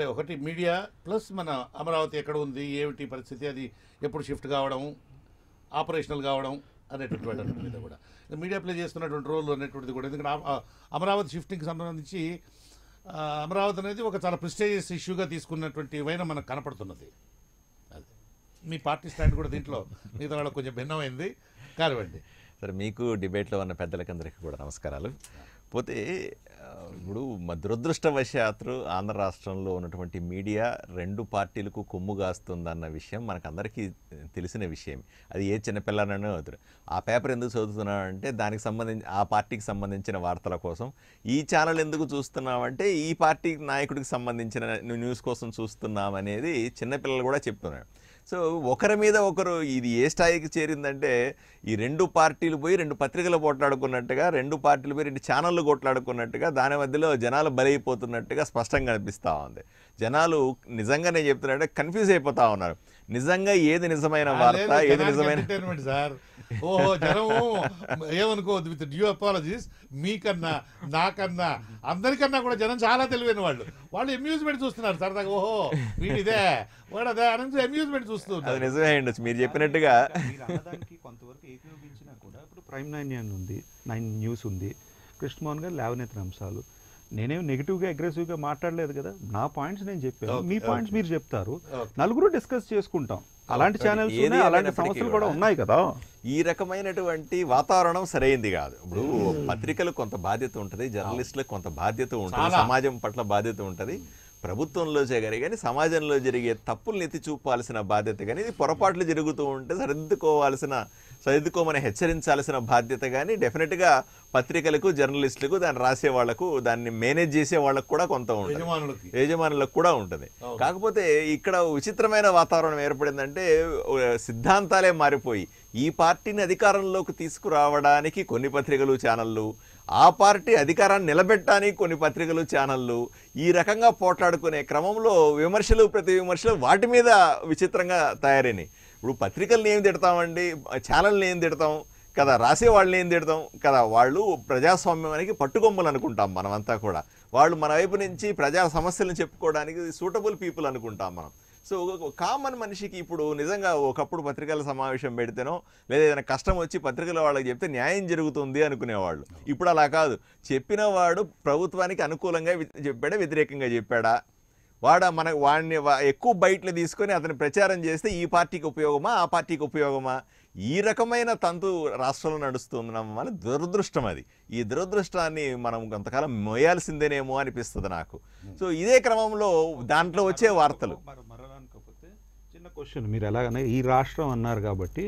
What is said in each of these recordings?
అంటే ఒకటి media plus మన అమరావతి ఎక్కడ ఉంది ఏమిటి పరిస్థితి అది ఎప్పుడు షిఫ్ట్ కావడం ఆపరేషనల్ కావడం అనేటటువంటి మీద కూడా మీడియా ప్లే చేస్తున్నటువంటి రోల్ అనేటువంటిది కూడా ఎందుకంటే అమరావతి షిఫ్టింగ్కి సంబంధించి అమరావతి అనేది ఒక చాలా ప్రిస్టేజియస్ ఇష్యూగా తీసుకున్నటువంటి వైన మనకు కనపడుతున్నది అది మీ పార్టీ స్టాండ్ కూడా దీంట్లో మిగతా వాళ్ళకి కొంచెం భిన్నమైంది కానివ్వండి సరే మీకు డిబేట్లో ఉన్న పెద్దలకందరికీ కూడా నమస్కారాలు పోతే ఇప్పుడు దురదృష్టవశాత్తు ఆంధ్ర రాష్ట్రంలో ఉన్నటువంటి మీడియా రెండు పార్టీలకు కొమ్ము కాస్తుందన్న విషయం మనకందరికీ తెలిసిన విషయం అది ఏ చిన్నపిల్లనైనా అవుతుంది ఆ పేపర్ ఎందుకు చదువుతున్నావు అంటే దానికి సంబంధించి ఆ పార్టీకి సంబంధించిన వార్తల కోసం ఈ ఛానల్ ఎందుకు చూస్తున్నామంటే ఈ పార్టీ నాయకుడికి సంబంధించిన న్యూస్ కోసం చూస్తున్నామనేది చిన్నపిల్లలు కూడా చెప్తున్నారు సో ఒకరి మీద ఒకరు ఇది ఏ స్థాయికి చేరిందంటే ఈ రెండు పార్టీలు పోయి రెండు పత్రికలు పోట్లాడుకున్నట్టుగా రెండు పార్టీలు పోయి రెండు ఛానళ్ళు కొట్లాడుకున్నట్టుగా దాని మధ్యలో జనాలు బలైపోతున్నట్టుగా స్పష్టంగా అనిపిస్తూ ఉంది జనాలు నిజంగా నేను చెప్తున్నట్టే కన్ఫ్యూజ్ అయిపోతా ఉన్నారు నిజంగా ఏది నిజమైన వార్త ఏది నిజమైన ఓహో జనం ఏమనుకోవద్దు విత్ డ్యూ అపాలజీస్ మీకన్నా నాకన్నా అందరికన్నా కూడా జనం చాలా తెలివైన వాళ్ళు వాళ్ళు అమ్యూజ్మెంట్ చూస్తున్నారు సరదాగా ఓహో వీడిదే వాడు అదే అని అమ్యూజ్మెంట్ చూస్తున్నారు నిజమే అండి మీరు చెప్పినట్టుగా కొంతవరకు ఏకీభవించినా కూడా ఇప్పుడు ప్రైమ్ నైన్ ఉంది నైన్ న్యూస్ ఉంది కృష్ణమోహన్ గారు లేవనెత్తిన అంశాలు నేనేం అగ్రెసివ్ గా మాట్లాడలేదు కదా నా పాయింట్స్ నేను చెప్పాను మీ పాయింట్స్ మీరు చెప్తారు నలుగురు డిస్కస్ చేసుకుంటాం అలాంటి ఛానల్స్ అలాంటి సమస్యలు కూడా ఉన్నాయి కదా ఈ రకమైనటువంటి వాతావరణం సరైంది కాదు ఇప్పుడు పత్రికలు కొంత బాధ్యత ఉంటుంది జర్నలిస్టులకు కొంత బాధ్యత ఉంటుంది సమాజం పట్ల బాధ్యత ఉంటుంది ప్రభుత్వంలో చేయగలి కానీ సమాజంలో జరిగే తప్పులు ఎత్తి చూపాల్సిన బాధ్యత కానీ ఇది పొరపాట్లు జరుగుతూ ఉంటే సరిదిద్దుకోవాల్సిన సర్దుకోమని హెచ్చరించాల్సిన బాధ్యత కానీ డెఫినెట్గా పత్రికలకు జర్నలిస్టులకు దాన్ని రాసే వాళ్లకు దాన్ని మేనేజ్ చేసే వాళ్ళకు కూడా కొంత ఉంటుంది యజమానులకు కూడా ఉంటుంది కాకపోతే ఇక్కడ విచిత్రమైన వాతావరణం ఏర్పడిందంటే సిద్ధాంతాలే మారిపోయి ఈ పార్టీని అధికారంలోకి తీసుకురావడానికి కొన్ని పత్రికలు ఛానళ్ళు ఆ పార్టీ అధికారాన్ని నిలబెట్టడానికి కొన్ని పత్రికలు ఛానళ్ళు ఈ రకంగా పోట్లాడుకునే క్రమంలో విమర్శలు ప్రతి విమర్శలు వాటి మీద విచిత్రంగా తయారైనాయి ఇప్పుడు పత్రికల్ని ఏం తిడతామండి ఛానల్ని ఏం తిడతాం కదా రాసేవాళ్ళని ఏం తిడతాం కదా వాళ్ళు ప్రజాస్వామ్యానికి పట్టుకొమ్మలు అనుకుంటాం మనమంతా కూడా వాళ్ళు మన వైపు నుంచి ప్రజా సమస్యలను చెప్పుకోవడానికి సూటబుల్ పీపుల్ అనుకుంటాం మనం సో కామన్ మనిషికి ఇప్పుడు నిజంగా ఒకప్పుడు పత్రికల సమావేశం పెడితేనో లేదా ఏదైనా కష్టం వచ్చి పత్రికల వాళ్ళకి చెప్తే న్యాయం జరుగుతుంది అనుకునేవాళ్ళు ఇప్పుడు అలా కాదు చెప్పిన వాడు ప్రభుత్వానికి అనుకూలంగా చెప్పాడా వ్యతిరేకంగా చెప్పాడా వాడ మన వాడిని ఎక్కువ బయటలు తీసుకొని అతని ప్రచారం చేస్తే ఈ పార్టీకి ఉపయోగమా ఆ పార్టీకి ఉపయోగమా ఈ రకమైన తంతు రాష్ట్రంలో నడుస్తుంది దురదృష్టం అది ఈ దురదృష్టాన్ని మనం కొంతకాలం మోయాల్సిందేనేమో అనిపిస్తుంది నాకు సో ఇదే క్రమంలో దాంట్లో వచ్చే వార్తలు చిన్న క్వశ్చన్ మీరు ఎలాగైనా ఈ రాష్ట్రం అన్నారు కాబట్టి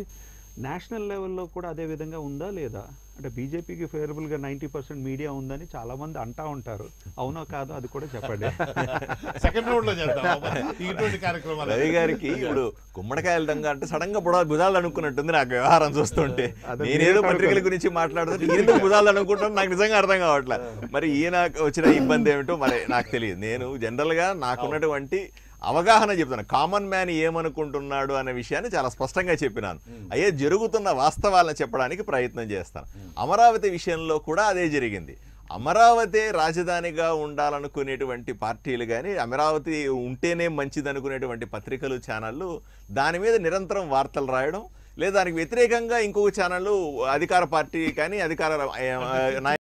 నేషనల్ లెవెల్లో కూడా అదే విధంగా ఉందా లేదా అంటే బీజేపీకి ఫేవరబుల్గా నైంటీ పర్సెంట్ మీడియా ఉందని చాలా మంది అంటా ఉంటారు అవునో కాదో అది కూడా చెప్పండి సెకండ్ రౌండ్లో ఇటువంటి రవి గారికి ఇప్పుడు గుమ్మడికాయల దంగ అంటే సడన్ గా బుడాలు భుజాలు అనుకున్నట్టుంది నాకు వ్యవహారం చూస్తుంటే నేనేదో పత్రికల గురించి మాట్లాడుతుంటే ఎందుకు భుజాలు అనుకుంటాను నాకు నిజంగా అర్థం కావట్లేదు మరి ఈయన వచ్చిన ఇబ్బంది ఏమిటో మరి నాకు తెలియదు నేను జనరల్గా నాకున్నటువంటి అవగాహన చెప్తున్నాను కామన్ మ్యాన్ ఏమనుకుంటున్నాడు అనే విషయాన్ని చాలా స్పష్టంగా చెప్పినాను అయ్యే జరుగుతున్న వాస్తవాలను చెప్పడానికి ప్రయత్నం చేస్తాను అమరావతి విషయంలో కూడా అదే జరిగింది అమరావతి రాజధానిగా ఉండాలనుకునేటువంటి పార్టీలు కానీ అమరావతి ఉంటేనే మంచిదనుకునేటువంటి పత్రికలు ఛానళ్ళు దాని మీద నిరంతరం వార్తలు రాయడం లేదా దానికి వ్యతిరేకంగా ఇంకొక ఛానళ్ళు అధికార పార్టీ కానీ అధికార